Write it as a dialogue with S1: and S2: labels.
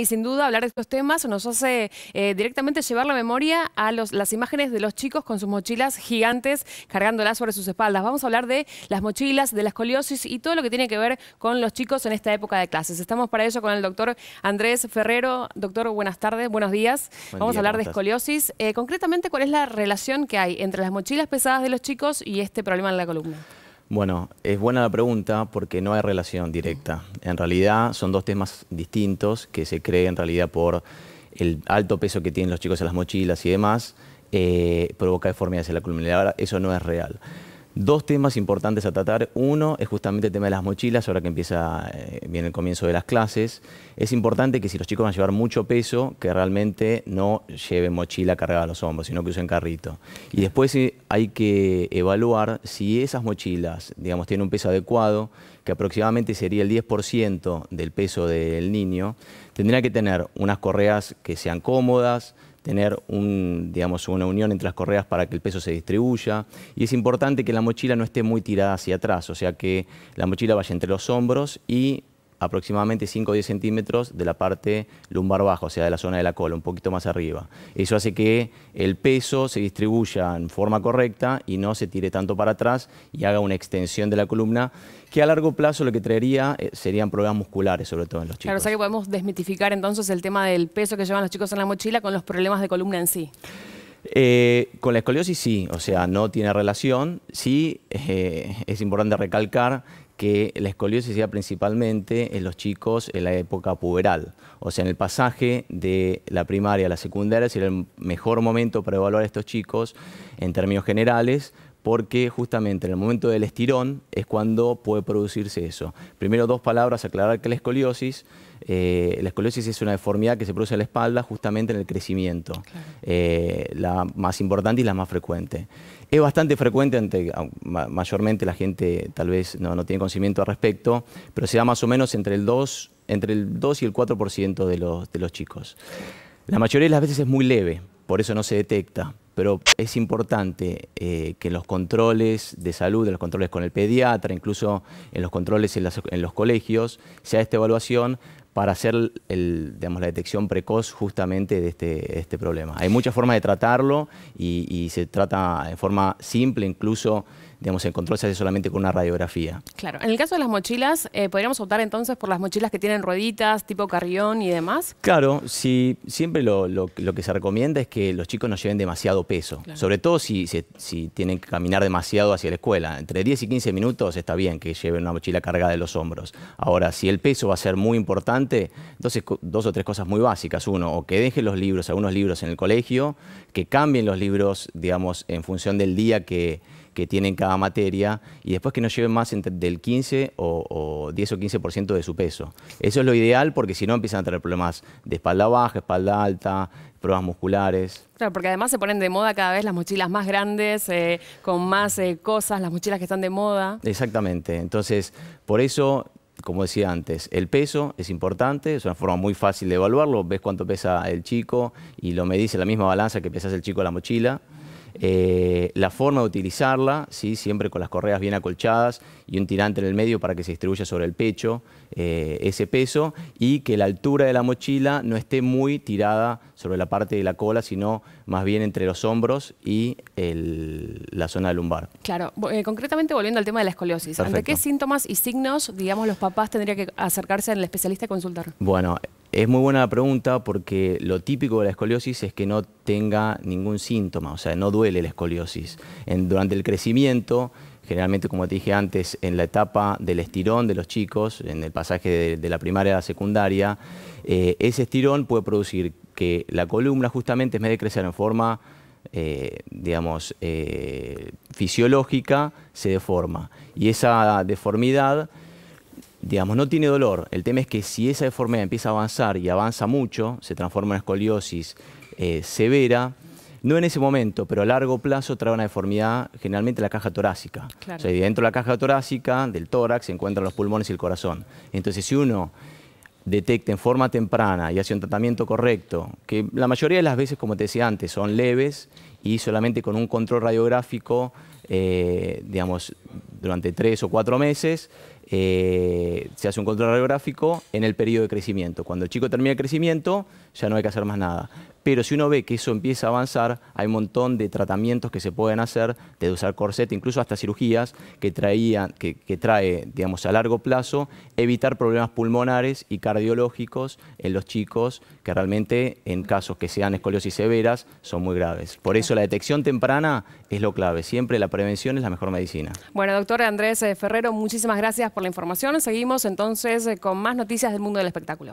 S1: Y sin duda hablar de estos temas nos hace eh, directamente llevar la memoria a los, las imágenes de los chicos con sus mochilas gigantes cargándolas sobre sus espaldas. Vamos a hablar de las mochilas, de la escoliosis y todo lo que tiene que ver con los chicos en esta época de clases. Estamos para ello con el doctor Andrés Ferrero. Doctor, buenas tardes, buenos días. Vamos a hablar de escoliosis. Eh, concretamente, ¿cuál es la relación que hay entre las mochilas pesadas de los chicos y este problema en la columna?
S2: Bueno, es buena la pregunta porque no hay relación directa. En realidad son dos temas distintos que se cree en realidad por el alto peso que tienen los chicos en las mochilas y demás, eh, provoca deformidades en la columna. Ahora, eso no es real. Dos temas importantes a tratar. Uno es justamente el tema de las mochilas, ahora que empieza bien eh, el comienzo de las clases. Es importante que si los chicos van a llevar mucho peso, que realmente no lleven mochila cargada a los hombros, sino que usen carrito. Y después eh, hay que evaluar si esas mochilas, digamos, tienen un peso adecuado, que aproximadamente sería el 10% del peso del niño, tendría que tener unas correas que sean cómodas, tener un, digamos, una unión entre las correas para que el peso se distribuya. Y es importante que la mochila no esté muy tirada hacia atrás, o sea que la mochila vaya entre los hombros y aproximadamente 5 o 10 centímetros de la parte lumbar baja, o sea, de la zona de la cola, un poquito más arriba. Eso hace que el peso se distribuya en forma correcta y no se tire tanto para atrás y haga una extensión de la columna, que a largo plazo lo que traería eh, serían problemas musculares, sobre todo en los chicos.
S1: Claro, o sea que podemos desmitificar entonces el tema del peso que llevan los chicos en la mochila con los problemas de columna en sí.
S2: Eh, con la escoliosis sí, o sea, no tiene relación. Sí, eh, es importante recalcar que la escoliosis se principalmente en los chicos en la época puberal. O sea, en el pasaje de la primaria a la secundaria sería el mejor momento para evaluar a estos chicos en términos generales, porque justamente en el momento del estirón es cuando puede producirse eso. Primero dos palabras, aclarar que la escoliosis, eh, la escoliosis es una deformidad que se produce en la espalda justamente en el crecimiento, eh, la más importante y la más frecuente. Es bastante frecuente, mayormente la gente tal vez no, tiene conocimiento al respecto, pero se da más o menos entre el 2, y el 4% de los chicos. La mayoría de las veces es muy leve, por eso no se detecta. Pero es importante eh, que los controles de salud, en los controles con el pediatra, incluso en los controles en, los colegios, sea esta evaluación para hacer la detección precoz justamente este, de este, problema. Hay muchas formas de tratarlo y se trata de forma simple, incluso digamos, el control se hace solamente con una radiografía.
S1: Claro, en el caso de las mochilas, eh, ¿podríamos optar entonces por las mochilas que tienen rueditas, tipo carrión y demás?
S2: Claro, si, siempre lo, que se recomienda es que los chicos no lleven demasiado peso, sobre todo si, si, tienen que caminar demasiado hacia la escuela. Entre 10 y 15 minutos está bien que lleven una mochila cargada de los hombros. Ahora, si el peso va a ser muy importante, entonces dos o tres cosas muy básicas. Uno, o que dejen los libros, algunos libros en el colegio, que cambien los libros, digamos, en función del día que, que tienen cada materia y después que no lleven más del 15 o, 10 o 15% de su peso. Eso es lo ideal porque si no empiezan a tener problemas de espalda baja, espalda alta, pruebas musculares.
S1: Claro, porque además se ponen de moda cada vez las mochilas más grandes, eh, con más eh, cosas, las mochilas que están de moda.
S2: Exactamente, entonces por eso como decía antes, el peso es importante, es una forma muy fácil de evaluarlo, ves cuánto pesa el chico y lo medís en la misma balanza que pesas el chico la mochila. Eh, la forma de utilizarla, ¿sí? siempre con las correas bien acolchadas y un tirante en el medio para que se distribuya sobre el pecho eh, ese peso y que la altura de la mochila no esté muy tirada sobre la parte de la cola, sino más bien entre los hombros y la zona lumbar.
S1: Claro, eh, concretamente volviendo al tema de la escoliosis, ¿ante qué síntomas y signos, digamos, los papás tendrían que acercarse al especialista a consultar?
S2: Bueno, es muy buena la pregunta porque lo típico de la escoliosis es que no tenga ningún síntoma, o sea, no duele la escoliosis. durante el crecimiento, generalmente, como te dije antes, en la etapa del estirón de los chicos, en el pasaje de, la primaria a la secundaria, eh, ese estirón puede producir que la columna justamente en vez de crecer en forma eh, digamos, eh, fisiológica, se deforma. Y esa deformidad digamos, no tiene dolor. El tema es que si esa deformidad empieza a avanzar y avanza mucho, se transforma en una escoliosis eh, severa, no en ese momento, pero a largo plazo trae una deformidad generalmente la caja torácica. O sea, dentro de la caja torácica, del tórax, se encuentran los pulmones y el corazón. Entonces, si uno detecta en forma temprana y hace un tratamiento correcto, que la mayoría de las veces, como te decía antes, son leves y solamente con un control radiográfico, eh, digamos, durante tres o cuatro meses, eh, se hace un control radiográfico en el periodo de crecimiento. Cuando el chico termina el crecimiento, ya no hay que hacer más nada. Pero si uno ve que eso empieza a avanzar, hay un montón de tratamientos que se pueden hacer, de usar corset, incluso hasta cirugías que, traían, que, trae, digamos, a largo plazo, evitar problemas pulmonares y cardiológicos en los chicos que realmente en casos que sean escoliosis severas son muy graves. Por eso la detección temprana es lo clave. Siempre la prevención es la mejor medicina.
S1: Bueno, doctor Andrés eh, Ferrero, muchísimas gracias. Por por la información. Seguimos entonces eh, con más noticias del mundo del espectáculo.